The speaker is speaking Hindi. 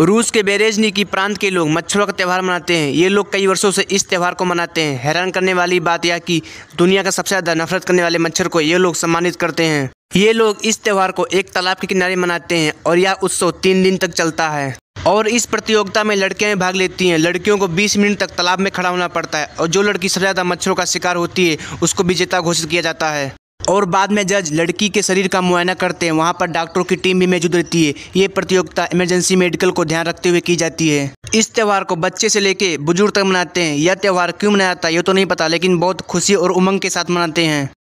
रूस के बेरेजनी की प्रांत के लोग मच्छरों का त्यौहार मनाते हैं ये लोग कई वर्षों से इस त्यौहार को मनाते हैं हैरान करने वाली बात यह कि दुनिया का सबसे ज़्यादा नफरत करने वाले मच्छर को ये लोग सम्मानित करते हैं ये लोग इस त्यौहार को एक तालाब के किनारे मनाते हैं और यह उत्सव तीन दिन तक चलता है और इस प्रतियोगिता में लड़कियाँ भाग लेती हैं लड़कियों को बीस मिनट तक तालाब में खड़ा होना पड़ता है और जो लड़की सबसे ज़्यादा मच्छरों का शिकार होती है उसको विजेता घोषित किया जाता है और बाद में जज लड़की के शरीर का मुआयना करते हैं वहाँ पर डॉक्टरों की टीम भी मौजूद रहती है ये प्रतियोगिता इमरजेंसी मेडिकल को ध्यान रखते हुए की जाती है इस त्यौहार को बच्चे से लेके बुजुर्ग तक मनाते हैं यह त्यौहार क्यों मनाया जाता है ये तो नहीं पता लेकिन बहुत खुशी और उमंग के साथ मनाते हैं